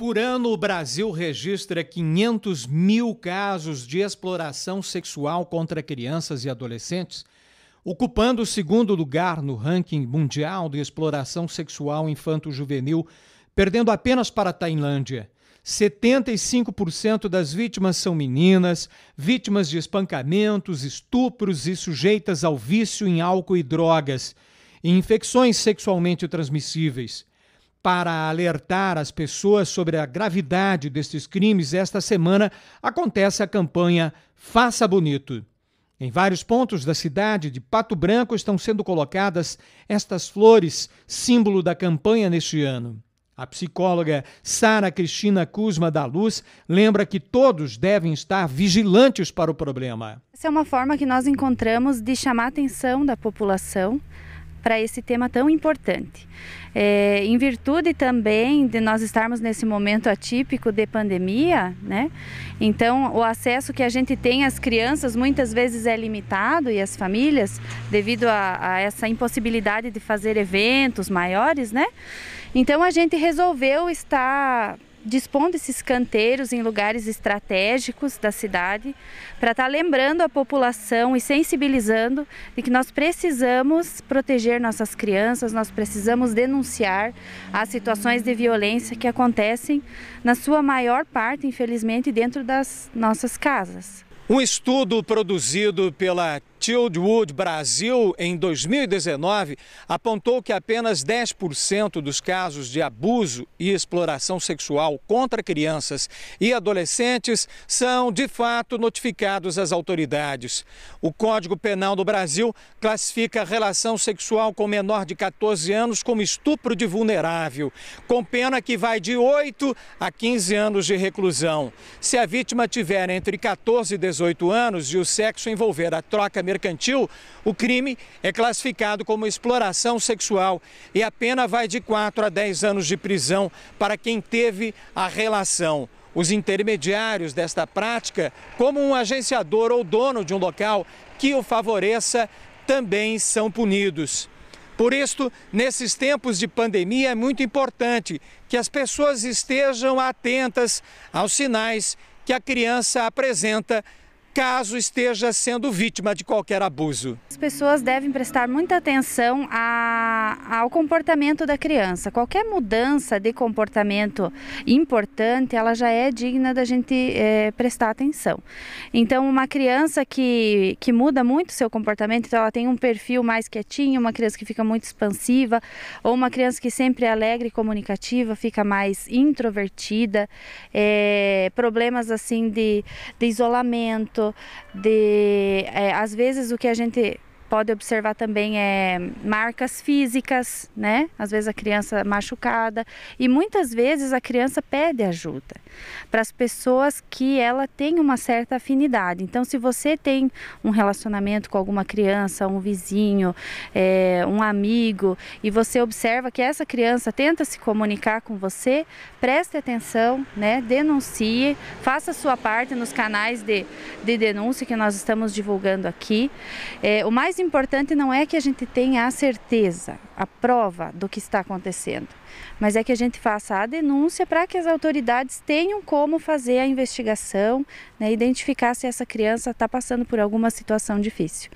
Por ano, o Brasil registra 500 mil casos de exploração sexual contra crianças e adolescentes, ocupando o segundo lugar no ranking mundial de exploração sexual infanto-juvenil, perdendo apenas para a Tailândia. 75% das vítimas são meninas, vítimas de espancamentos, estupros e sujeitas ao vício em álcool e drogas, e infecções sexualmente transmissíveis. Para alertar as pessoas sobre a gravidade destes crimes, esta semana acontece a campanha Faça Bonito. Em vários pontos da cidade de Pato Branco estão sendo colocadas estas flores, símbolo da campanha neste ano. A psicóloga Sara Cristina Cusma da Luz lembra que todos devem estar vigilantes para o problema. Essa é uma forma que nós encontramos de chamar a atenção da população para esse tema tão importante. É, em virtude também de nós estarmos nesse momento atípico de pandemia, né? Então, o acesso que a gente tem às crianças muitas vezes é limitado e às famílias, devido a, a essa impossibilidade de fazer eventos maiores, né? Então, a gente resolveu estar dispondo esses canteiros em lugares estratégicos da cidade para estar tá lembrando a população e sensibilizando de que nós precisamos proteger nossas crianças, nós precisamos denunciar as situações de violência que acontecem, na sua maior parte, infelizmente, dentro das nossas casas. Um estudo produzido pela Tildwood Brasil, em 2019, apontou que apenas 10% dos casos de abuso e exploração sexual contra crianças e adolescentes são, de fato, notificados às autoridades. O Código Penal do Brasil classifica a relação sexual com menor de 14 anos como estupro de vulnerável, com pena que vai de 8 a 15 anos de reclusão. Se a vítima tiver entre 14 e 18 anos e o sexo envolver a troca mercantil, o crime é classificado como exploração sexual e a pena vai de 4 a 10 anos de prisão para quem teve a relação. Os intermediários desta prática, como um agenciador ou dono de um local que o favoreça, também são punidos. Por isto, nesses tempos de pandemia, é muito importante que as pessoas estejam atentas aos sinais que a criança apresenta caso esteja sendo vítima de qualquer abuso. As pessoas devem prestar muita atenção a ao comportamento da criança. Qualquer mudança de comportamento importante, ela já é digna da gente é, prestar atenção. Então, uma criança que, que muda muito seu comportamento, então ela tem um perfil mais quietinho, uma criança que fica muito expansiva, ou uma criança que sempre é alegre e comunicativa, fica mais introvertida, é, problemas assim de, de isolamento, de é, às vezes o que a gente pode observar também é, marcas físicas, né? Às vezes a criança machucada e muitas vezes a criança pede ajuda para as pessoas que ela tem uma certa afinidade. Então, se você tem um relacionamento com alguma criança, um vizinho, é, um amigo e você observa que essa criança tenta se comunicar com você, preste atenção, né? Denuncie, faça a sua parte nos canais de, de denúncia que nós estamos divulgando aqui. É, o mais importante não é que a gente tenha a certeza, a prova do que está acontecendo, mas é que a gente faça a denúncia para que as autoridades tenham como fazer a investigação, né, identificar se essa criança está passando por alguma situação difícil.